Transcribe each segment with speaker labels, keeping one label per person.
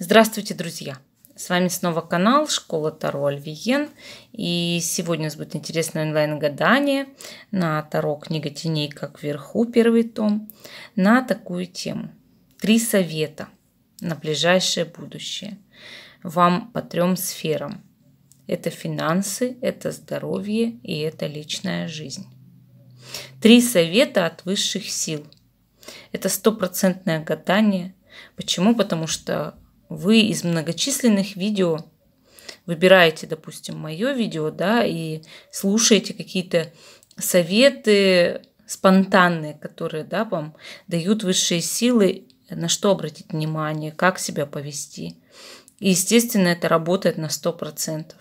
Speaker 1: Здравствуйте, друзья! С вами снова канал Школа Таро Альвиен. И сегодня у нас будет интересное онлайн-гадание на Таро «Книга теней как вверху» первый том на такую тему. Три совета на ближайшее будущее вам по трем сферам. Это финансы, это здоровье и это личная жизнь. Три совета от высших сил. Это стопроцентное гадание – Почему? Потому что вы из многочисленных видео выбираете, допустим, мое видео, да, и слушаете какие-то советы спонтанные, которые, да, вам дают высшие силы, на что обратить внимание, как себя повести. И, естественно, это работает на 100%.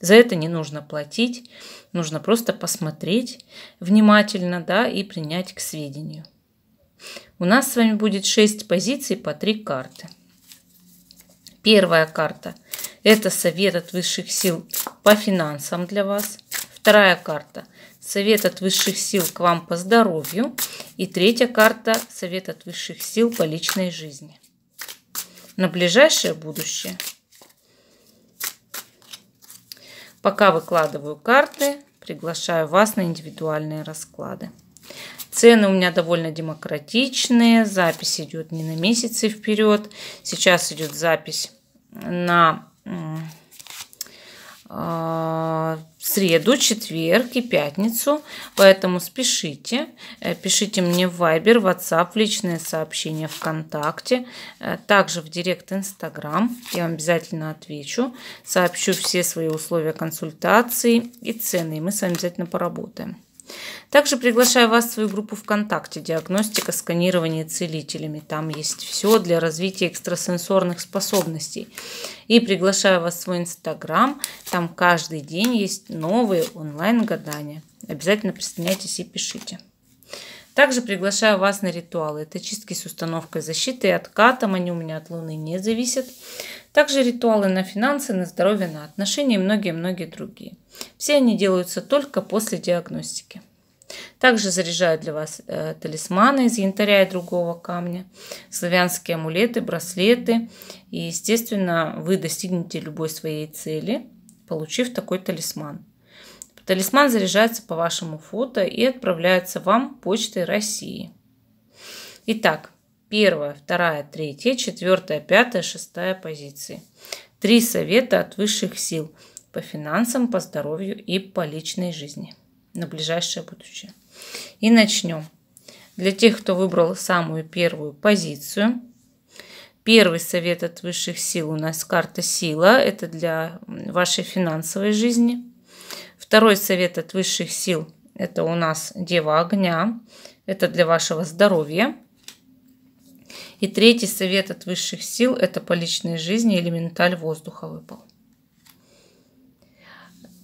Speaker 1: За это не нужно платить, нужно просто посмотреть внимательно, да, и принять к сведению. У нас с вами будет 6 позиций по 3 карты. Первая карта – это совет от высших сил по финансам для вас. Вторая карта – совет от высших сил к вам по здоровью. И третья карта – совет от высших сил по личной жизни. На ближайшее будущее. Пока выкладываю карты, приглашаю вас на индивидуальные расклады. Цены у меня довольно демократичные. Запись идет не на месяцы вперед. Сейчас идет запись на а, среду, четверг и пятницу, поэтому спешите, э, пишите мне в Viber, WhatsApp, личные сообщения ВКонтакте, э, также в Директ Инстаграм, я вам обязательно отвечу, сообщу все свои условия консультации и цены, и мы с вами обязательно поработаем. Также приглашаю вас в свою группу ВКонтакте «Диагностика сканирование целителями». Там есть все для развития экстрасенсорных способностей. И приглашаю вас в свой Инстаграм. Там каждый день есть новые онлайн-гадания. Обязательно присоединяйтесь и пишите. Также приглашаю вас на ритуалы. Это чистки с установкой защиты и откатом. Они у меня от Луны не зависят. Также ритуалы на финансы, на здоровье, на отношения и многие-многие другие. Все они делаются только после диагностики. Также заряжаю для вас э, талисманы из янтаря и другого камня, славянские амулеты, браслеты. И, естественно, вы достигнете любой своей цели, получив такой талисман. Талисман заряжается по вашему фото и отправляется вам почтой России. Итак, первая, вторая, третья, четвертая, пятая, шестая позиции. Три совета от высших сил по финансам, по здоровью и по личной жизни на ближайшее будущее. И начнем. Для тех, кто выбрал самую первую позицию, первый совет от высших сил у нас карта сила. Это для вашей финансовой жизни. Второй совет от высших сил – это у нас Дева Огня. Это для вашего здоровья. И третий совет от высших сил – это по личной жизни элементаль воздуха выпал.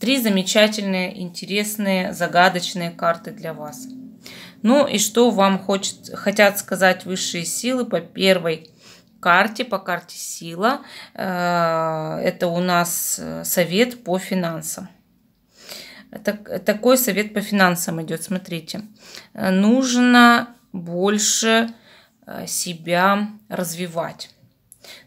Speaker 1: Три замечательные, интересные, загадочные карты для вас. Ну и что вам хочет, хотят сказать высшие силы по первой карте, по карте сила. Э, это у нас э, совет по финансам. Так, такой совет по финансам идет, смотрите. Нужно больше э, себя развивать.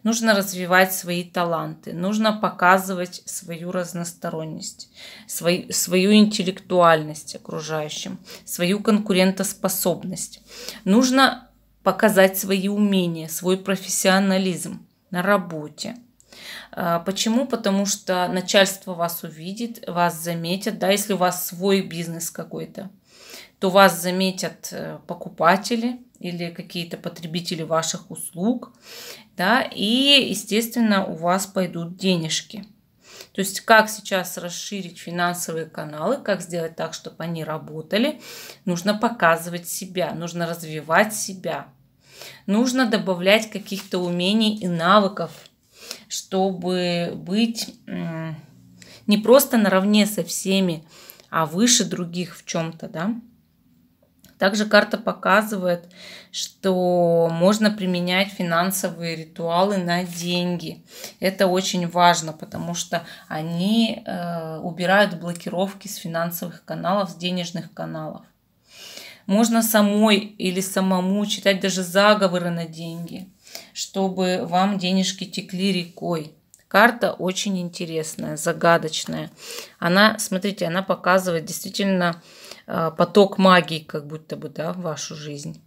Speaker 1: Нужно развивать свои таланты, нужно показывать свою разносторонность, свою, свою интеллектуальность окружающим, свою конкурентоспособность. Нужно показать свои умения, свой профессионализм на работе, а, почему? Потому что начальство вас увидит, вас заметят, да, если у вас свой бизнес какой-то, то вас заметят э, покупатели или какие-то потребители ваших услуг, да, и, естественно, у вас пойдут денежки. То есть как сейчас расширить финансовые каналы, как сделать так, чтобы они работали, нужно показывать себя, нужно развивать себя, нужно добавлять каких-то умений и навыков – чтобы быть не просто наравне со всеми, а выше других в чем-то, да. Также карта показывает, что можно применять финансовые ритуалы на деньги. Это очень важно, потому что они э, убирают блокировки с финансовых каналов, с денежных каналов. Можно самой или самому читать даже заговоры на деньги чтобы вам денежки текли рекой. Карта очень интересная, загадочная. Она, смотрите, она показывает действительно э, поток магии, как будто бы, да, в вашу жизнь.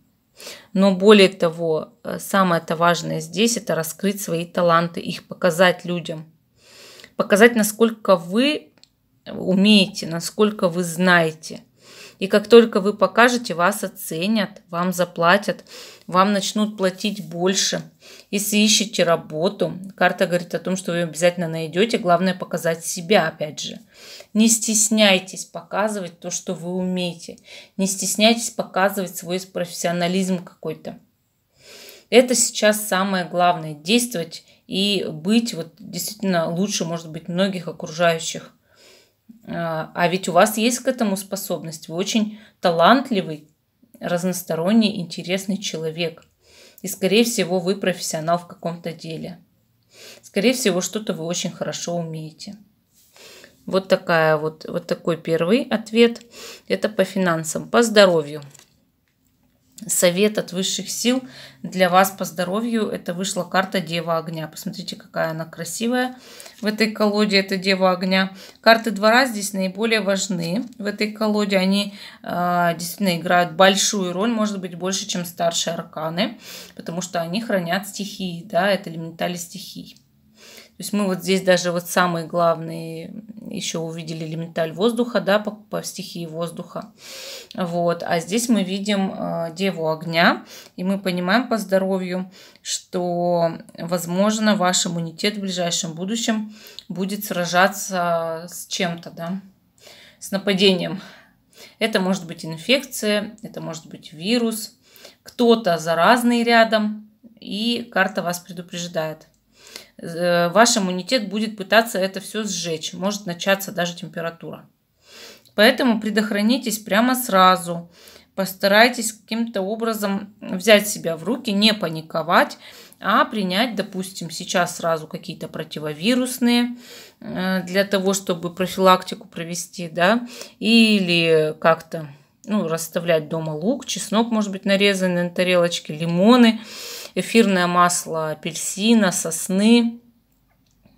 Speaker 1: Но более того, э, самое-то важное здесь – это раскрыть свои таланты, их показать людям. Показать, насколько вы умеете, насколько вы знаете – и как только вы покажете, вас оценят, вам заплатят, вам начнут платить больше. Если ищете работу, карта говорит о том, что вы обязательно найдете. Главное показать себя, опять же. Не стесняйтесь показывать то, что вы умеете. Не стесняйтесь показывать свой профессионализм какой-то. Это сейчас самое главное. Действовать и быть вот действительно лучше, может быть, многих окружающих. А, а ведь у вас есть к этому способность. Вы очень талантливый, разносторонний, интересный человек. И, скорее всего, вы профессионал в каком-то деле. Скорее всего, что-то вы очень хорошо умеете. Вот, такая вот, вот такой первый ответ. Это по финансам. По здоровью совет от высших сил для вас по здоровью. Это вышла карта Дева Огня. Посмотрите, какая она красивая в этой колоде. Это Дева Огня. Карты двора здесь наиболее важны в этой колоде. Они э, действительно играют большую роль, может быть, больше, чем старшие арканы, потому что они хранят стихии. Да, это элементали стихий. То есть мы вот здесь даже вот самые главные еще увидели элементаль воздуха, да, по, по стихии воздуха. Вот. А здесь мы видим э, деву огня, и мы понимаем по здоровью, что, возможно, ваш иммунитет в ближайшем будущем будет сражаться с чем-то, да, с нападением. Это может быть инфекция, это может быть вирус, кто-то заразный рядом, и карта вас предупреждает. Э, ваш иммунитет будет пытаться это все сжечь. Может начаться даже температура. Поэтому предохранитесь прямо сразу. Постарайтесь каким-то образом взять себя в руки, не паниковать, а принять, допустим, сейчас сразу какие-то противовирусные э, для того, чтобы профилактику провести, да, или как-то ну, расставлять дома лук, чеснок, может быть, нарезанный на тарелочке, лимоны эфирное масло апельсина, сосны.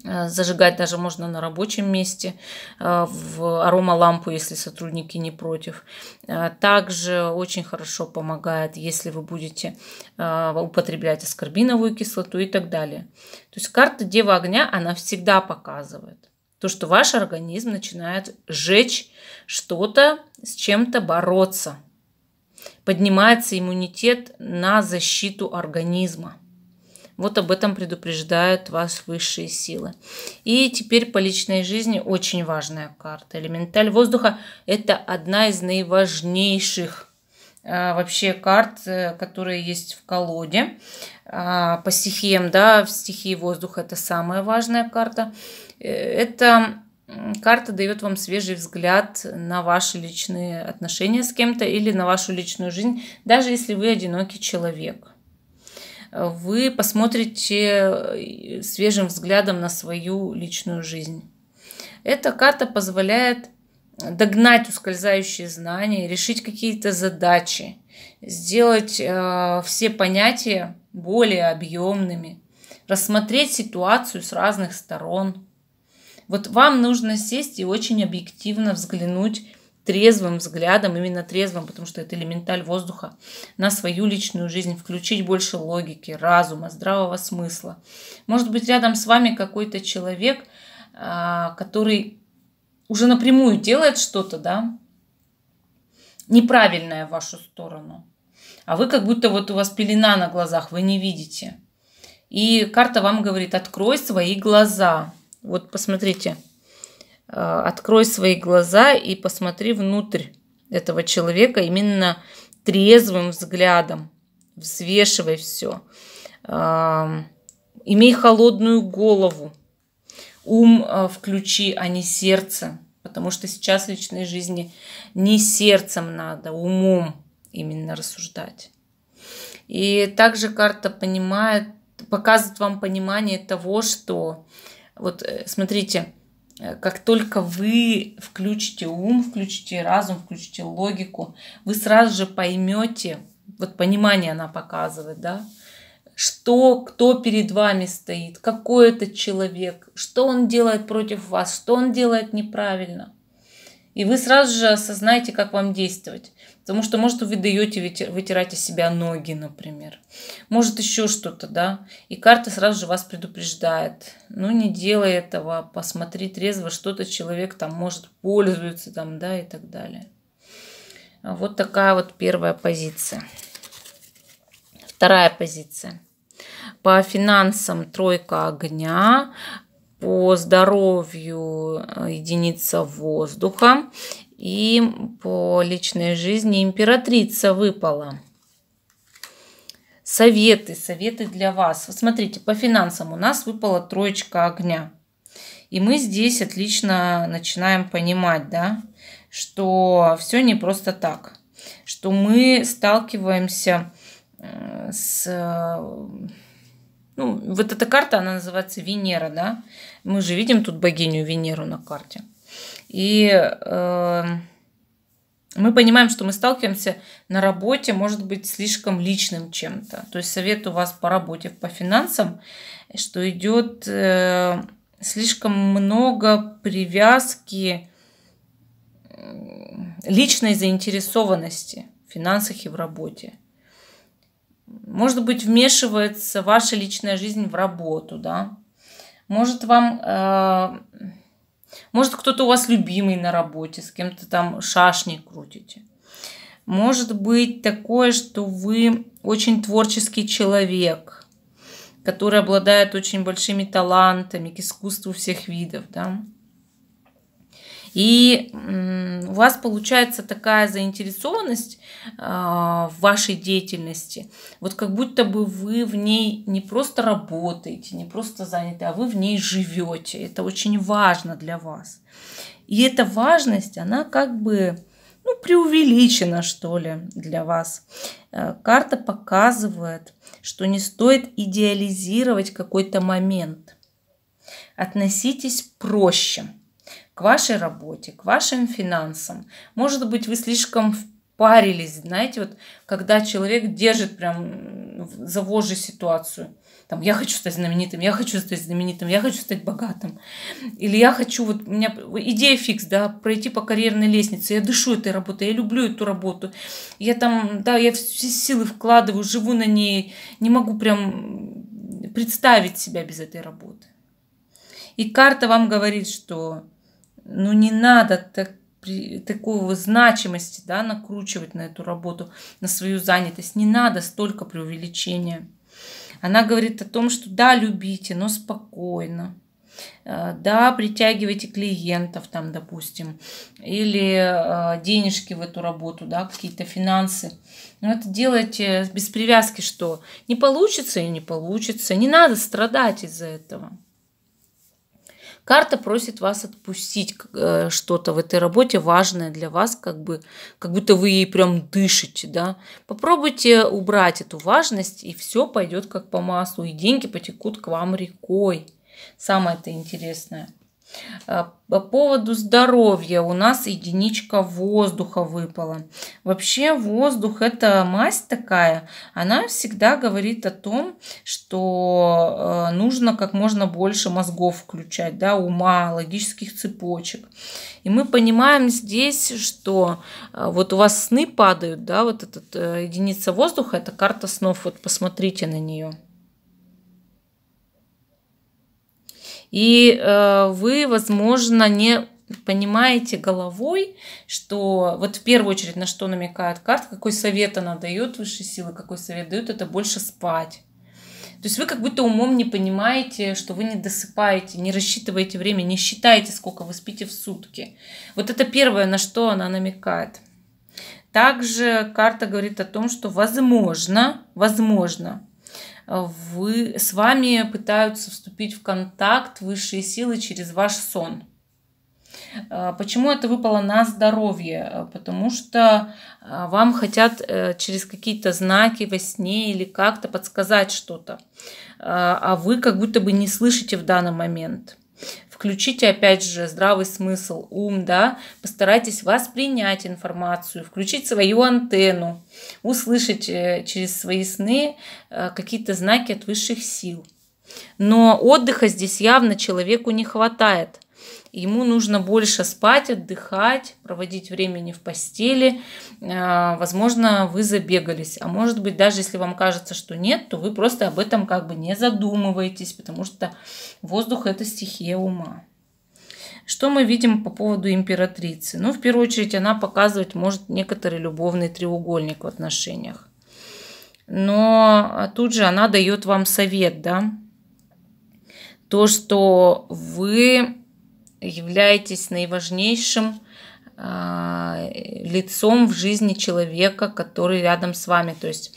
Speaker 1: Э, зажигать даже можно на рабочем месте, э, в аромалампу, если сотрудники не против. Э, также очень хорошо помогает, если вы будете употреблять аскорбиновую кислоту и так далее. То есть карта Дева Огня, она всегда показывает то, что ваш организм начинает жечь что-то, с чем-то бороться – поднимается иммунитет на защиту организма. Вот об этом предупреждают вас высшие силы. И теперь по личной жизни очень важная карта. Элементаль воздуха – это одна из наиважнейших а, вообще карт, э, которые есть в колоде. А, по стихиям, да, в стихии воздуха это самая важная карта. Э, это Карта дает вам свежий взгляд на ваши личные отношения с кем-то или на вашу личную жизнь, даже если вы одинокий человек. Вы посмотрите э, свежим взглядом на свою личную жизнь. Эта карта позволяет догнать ускользающие знания, решить какие-то задачи, сделать э, все понятия более объемными, рассмотреть ситуацию с разных сторон – вот вам нужно сесть и очень объективно взглянуть трезвым взглядом, именно трезвым, потому что это элементаль воздуха, на свою личную жизнь, включить больше логики, разума, здравого смысла. Может быть, рядом с вами какой-то человек, а, который уже напрямую делает что-то, да, неправильное в вашу сторону. А вы как будто вот у вас пелена на глазах, вы не видите. И карта вам говорит, открой свои глаза. Вот посмотрите, э, открой свои глаза и посмотри внутрь этого человека именно трезвым взглядом, взвешивай все. Имей холодную голову, ум э, включи, а не сердце, потому что сейчас в личной жизни не сердцем надо, а умом именно рассуждать. И также карта понимает, показывает вам понимание того, что э, вот э, смотрите, э, как только вы включите ум, включите разум, включите логику, вы сразу же поймете, вот понимание она показывает, да, что, кто перед вами стоит, какой это человек, что он делает против вас, что он делает неправильно – и вы сразу же осознаете, как вам действовать. Потому что, может, вы даете вытирать из себя ноги, например. Может, еще что-то, да. И карта сразу же вас предупреждает. Ну, не делай этого, посмотри трезво, что-то человек там может пользуется, там, да, и так далее. Вот такая вот первая позиция. Вторая позиция. По финансам тройка огня, по здоровью э, единица воздуха и по личной жизни императрица выпала. Советы, советы для вас. Вот смотрите, по финансам у нас выпала троечка огня. И мы здесь отлично начинаем понимать, да, что все не просто так, что мы сталкиваемся э, с э, ну, вот эта карта, она называется Венера, да? Мы же видим тут богиню Венеру на карте. И э, мы понимаем, что мы сталкиваемся на работе, может быть, слишком личным чем-то. То есть совет у вас по работе, по финансам, что идет э, слишком много привязки э, личной заинтересованности в финансах и в работе. Может быть, вмешивается ваша личная жизнь в работу, да? Может, вам... Э, может, кто-то у вас любимый на работе, с кем-то там шашни крутите. Может быть такое, что вы очень творческий человек, который обладает очень большими талантами к искусству всех видов, да? И у вас получается такая заинтересованность а, в вашей деятельности, вот как будто бы вы в ней не просто работаете, не просто заняты, а вы в ней живете. Это очень важно для вас. И эта важность, она как бы ну, преувеличена, что ли, для вас. Э, карта показывает, что не стоит идеализировать какой-то момент. Относитесь проще – к вашей работе, к вашим финансам. Может быть, вы слишком впарились, знаете, вот когда человек держит прям за вожжи ситуацию. Там, я хочу стать знаменитым, я хочу стать знаменитым, я хочу стать богатым. Или я хочу, вот у меня идея фикс, да, пройти по карьерной лестнице. Я дышу этой работой, я люблю эту работу. Я там, да, я все силы вкладываю, живу на ней, не могу прям представить себя без этой работы. И карта вам говорит, что ну не надо так, при, такого значимости да, накручивать на эту работу, на свою занятость. Не надо столько преувеличения. Она говорит о том, что да, любите, но спокойно. Э, да, притягивайте клиентов там, допустим, или э, денежки в эту работу, да, какие-то финансы. Но это делайте без привязки, что не получится и не получится. Не надо страдать из-за этого. Карта просит вас отпустить э, что-то в этой работе важное для вас, как, бы, как будто вы ей прям дышите. Да? Попробуйте убрать эту важность, и все пойдет как по маслу, и деньги потекут к вам рекой. Самое это интересное – Э, по поводу здоровья у нас единичка воздуха выпала. Вообще воздух это масть такая, она всегда говорит о том, что э, нужно как можно больше мозгов включать, да, ума, логических цепочек. И мы понимаем здесь, что э, вот у вас сны падают, да, вот эта единица воздуха, это карта снов, вот посмотрите на нее. И э, вы, возможно, не понимаете головой, что вот в первую очередь на что намекает карта, какой совет она дает высшей силы, какой совет дает, это больше спать. То есть вы как будто умом не понимаете, что вы не досыпаете, не рассчитываете время, не считаете, сколько вы спите в сутки. Вот это первое, на что она намекает. Также карта говорит о том, что возможно, возможно, вы, с вами пытаются вступить в контакт высшие силы через ваш сон. А, почему это выпало на здоровье? А, потому что а, вам хотят э, через какие-то знаки во сне или как-то подсказать что-то, а вы как будто бы не слышите в данный момент. Включите, опять же, здравый смысл, ум, да, постарайтесь воспринять информацию, включить свою антенну, услышать э, через свои сны э, какие-то знаки от высших сил. Но отдыха здесь явно человеку не хватает – ему нужно больше спать, отдыхать, проводить времени в постели. Э, возможно, вы забегались. А может быть, даже если вам кажется, что нет, то вы просто об этом как бы не задумываетесь, потому что воздух – это стихия ума. Что мы видим по поводу императрицы? Ну, в первую очередь, она показывать может некоторый любовный треугольник в отношениях. Но тут же она дает вам совет, да, то, что вы являетесь наиважнейшим а, лицом в жизни человека, который рядом с вами. То есть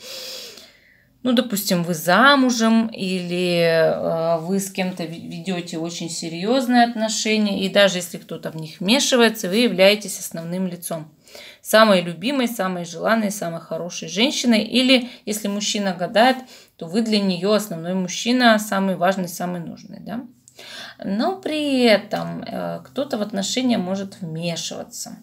Speaker 1: ну, допустим, вы замужем или э, вы с кем-то ведете очень серьезные отношения, и даже если кто-то в них вмешивается, вы являетесь основным лицом. Самой любимой, самой желанной, самой хорошей женщиной. Или если мужчина гадает, то вы для нее основной мужчина, самый важный, самый нужный. Да? но при этом э, кто-то в отношения может вмешиваться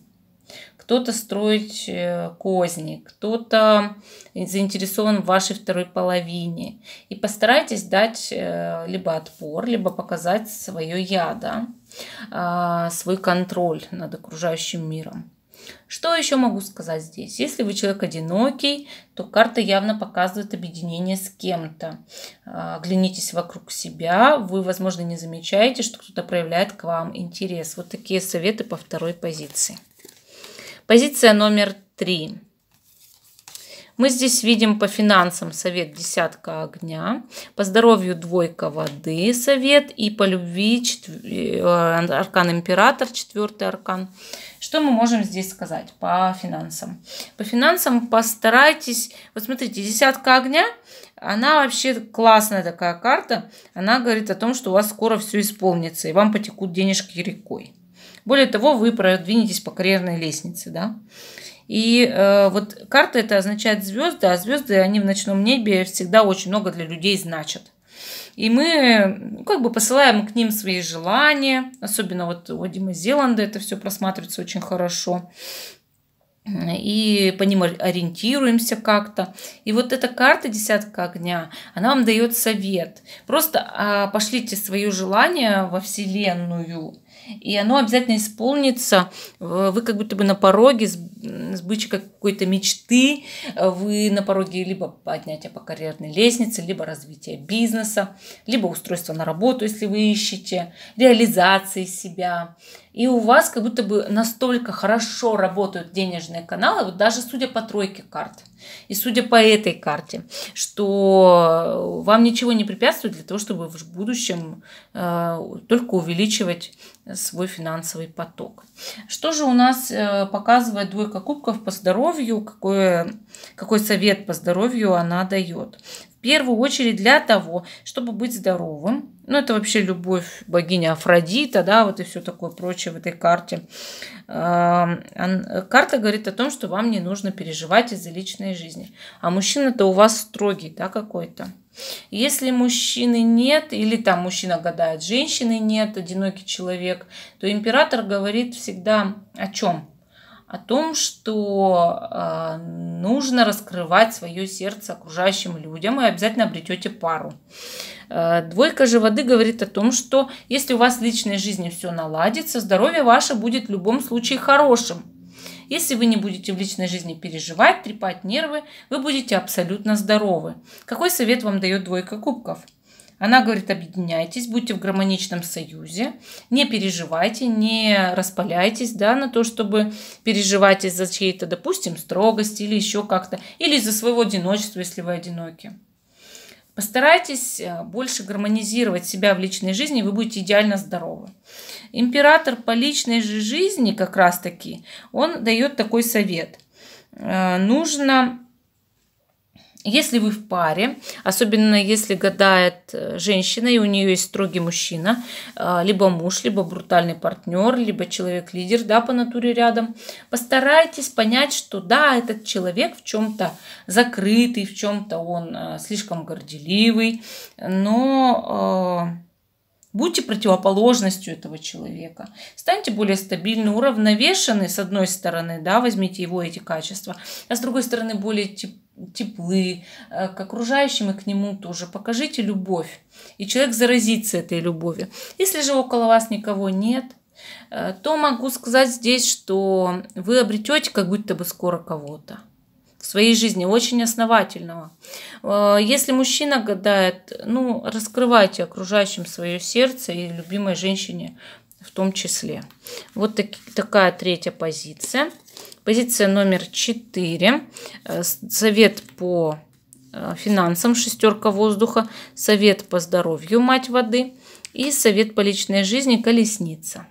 Speaker 1: кто-то строить э, козни, кто-то заинтересован в вашей второй половине. И постарайтесь дать э, либо отпор, либо показать свое я, да, а, свой контроль над окружающим миром. Что еще могу сказать здесь? Если вы человек одинокий, то карта явно показывает объединение с кем-то. А, Глянитесь вокруг себя, вы, возможно, не замечаете, что кто-то проявляет к вам интерес. Вот такие советы по второй позиции. Позиция номер три. Мы здесь видим по финансам совет десятка огня, по здоровью двойка воды совет и по любви четвер... Э, аркан император, четвертый аркан что мы можем здесь сказать по финансам? По финансам постарайтесь... Вот смотрите, десятка огня, она вообще классная такая карта. Она говорит о том, что у вас скоро все исполнится, и вам потекут денежки рекой. Более того, вы продвинетесь по карьерной лестнице, да? И э, вот карта это означает звезды, а звезды, они в ночном небе всегда очень много для людей значат. И мы ну, как бы посылаем к ним свои желания, особенно вот у Дима Зеланда это все просматривается очень хорошо и по ним ориентируемся как-то. И вот эта карта «Десятка огня», она вам дает совет. Просто а, пошлите свое желание во Вселенную – и оно обязательно исполнится. Э, вы как будто бы на пороге сбычи какой-то мечты, э, вы на пороге либо поднятия по карьерной лестнице, либо развития бизнеса, либо устройства на работу, если вы ищете, реализации себя, и у вас как будто бы настолько хорошо работают денежные каналы, вот даже судя по тройке карт и судя по этой карте, что вам ничего не препятствует для того, чтобы в будущем э, только увеличивать свой финансовый поток. Что же у нас э, показывает двойка кубков по здоровью, какое, какой совет по здоровью она дает? первую очередь для того, чтобы быть здоровым. Ну, это вообще любовь богиня Афродита, да, вот и все такое прочее в этой карте. Карта говорит о том, что вам не нужно переживать из-за личной жизни. А мужчина-то у вас строгий, да, какой-то. Если мужчины нет, или там мужчина гадает, женщины нет, одинокий человек, то император говорит всегда о чем? о том, что э, нужно раскрывать свое сердце окружающим людям и обязательно обретете пару. Э, двойка же воды говорит о том, что если у вас в личной жизни все наладится, здоровье ваше будет в любом случае хорошим. Если вы не будете в личной жизни переживать, трепать нервы, вы будете абсолютно здоровы. Какой совет вам дает двойка кубков? Она говорит, объединяйтесь, будьте в гармоничном союзе, не переживайте, не распаляйтесь да, на то, чтобы переживать из-за чьей-то, допустим, строгости или еще как-то, или из-за своего одиночества, если вы одиноки. Постарайтесь э, больше гармонизировать себя в личной жизни, и вы будете идеально здоровы. Император по личной же жизни как раз таки, он дает такой совет. Э, нужно если вы в паре, особенно если гадает э, женщина и у нее есть строгий мужчина, э, либо муж, либо брутальный партнер, либо человек-лидер, да, по натуре рядом, постарайтесь понять, что да, этот человек в чем-то закрытый, в чем-то он э, слишком горделивый, но Будьте противоположностью этого человека. Станьте более стабильны, уравновешены, с одной стороны, да, возьмите его эти качества, а с другой стороны, более тип теплы э, к окружающим и к нему тоже. Покажите любовь, и человек заразится этой любовью. Если же около вас никого нет, э, то могу сказать здесь, что вы обретете как будто бы скоро кого-то в своей жизни, очень основательного. Э, если мужчина гадает, ну, раскрывайте окружающим свое сердце и любимой женщине в том числе. Вот так, такая третья позиция. Позиция номер 4. Э, совет по э, финансам «Шестерка воздуха», совет по здоровью «Мать воды» и совет по личной жизни «Колесница».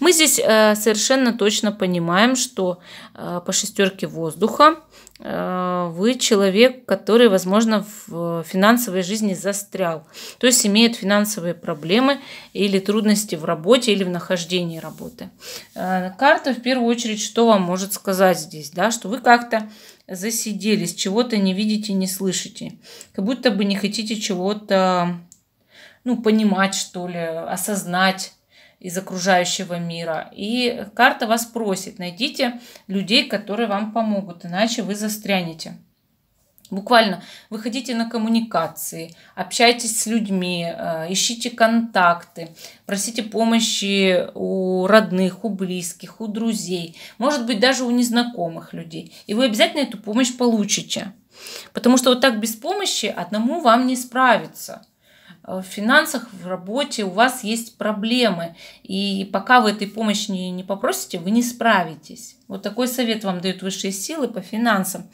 Speaker 1: Мы здесь э, совершенно точно понимаем, что по шестерке воздуха Э, вы человек, который, возможно, в э, финансовой жизни застрял, то есть имеет финансовые проблемы или трудности в работе или в нахождении работы. Э, карта в первую очередь что вам может сказать здесь, да, что вы как-то засиделись, чего-то не видите, не слышите, как будто бы не хотите чего-то, ну, понимать что ли, осознать, из окружающего мира. И карта вас просит, найдите людей, которые вам помогут, иначе вы застрянете. Буквально выходите на коммуникации, общайтесь с людьми, э, ищите контакты, просите помощи у родных, у близких, у друзей, может быть даже у незнакомых людей. И вы обязательно эту помощь получите. Потому что вот так без помощи одному вам не справиться. Э, в финансах, в работе у вас есть проблемы. И пока вы этой помощи не, не попросите, вы не справитесь. Вот такой совет вам дают высшие силы по финансам.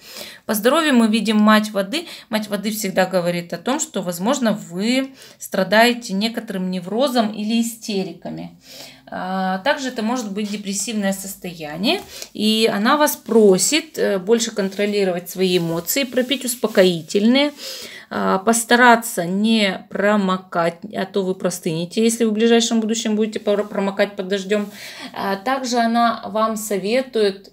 Speaker 1: По здоровью мы видим мать воды. Мать воды всегда говорит о том, что, возможно, вы страдаете некоторым неврозом или истериками. А, также это может быть депрессивное состояние, и она вас просит э, больше контролировать свои эмоции, пропить успокоительные, а, постараться не промокать, а то вы простынете, если вы в ближайшем будущем будете промокать под дождем. А, также она вам советует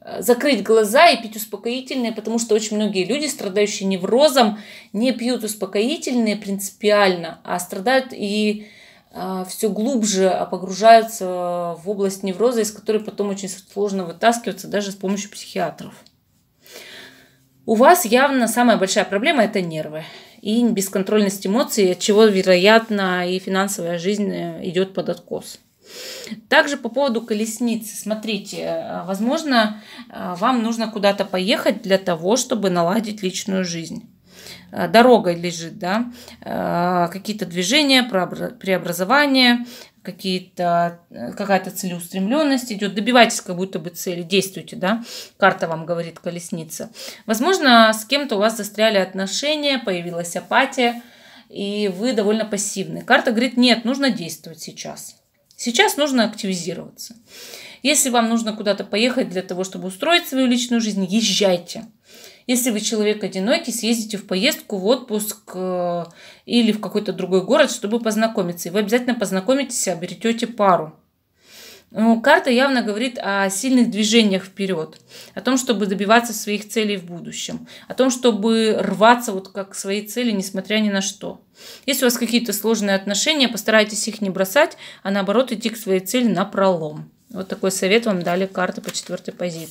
Speaker 1: э, закрыть глаза и пить успокоительные, потому что очень многие люди, страдающие неврозом, не пьют успокоительные принципиально, а страдают и э, все глубже а погружаются в область невроза, из которой потом очень сложно вытаскиваться даже с помощью психиатров. У вас явно самая большая проблема – это нервы и бесконтрольность эмоций, от чего, вероятно, и финансовая жизнь э, идет под откос. Также по поводу колесницы. Смотрите, э, возможно, э, вам нужно куда-то поехать для того, чтобы наладить личную жизнь. Дорога лежит, да, какие-то движения, преобразования, какие-то, э, какая-то целеустремленность идет, добивайтесь как будто бы цели, действуйте, да, карта вам говорит колесница. Возможно, с кем-то у вас застряли отношения, появилась апатия, и вы довольно пассивны. Карта говорит, нет, нужно действовать сейчас. Сейчас нужно активизироваться. Если вам нужно куда-то поехать для того, чтобы устроить свою личную жизнь, езжайте. Если вы человек одинокий, съездите в поездку, в отпуск э, или в какой-то другой город, чтобы познакомиться. И вы обязательно познакомитесь и обретете пару. Ну, карта явно говорит о сильных движениях вперед, о том, чтобы добиваться своих целей в будущем, о том, чтобы рваться вот как к своей цели, несмотря ни на что. Если у вас какие-то сложные отношения, постарайтесь их не бросать, а наоборот идти к своей цели на пролом. Вот такой совет вам дали карты по четвертой позиции.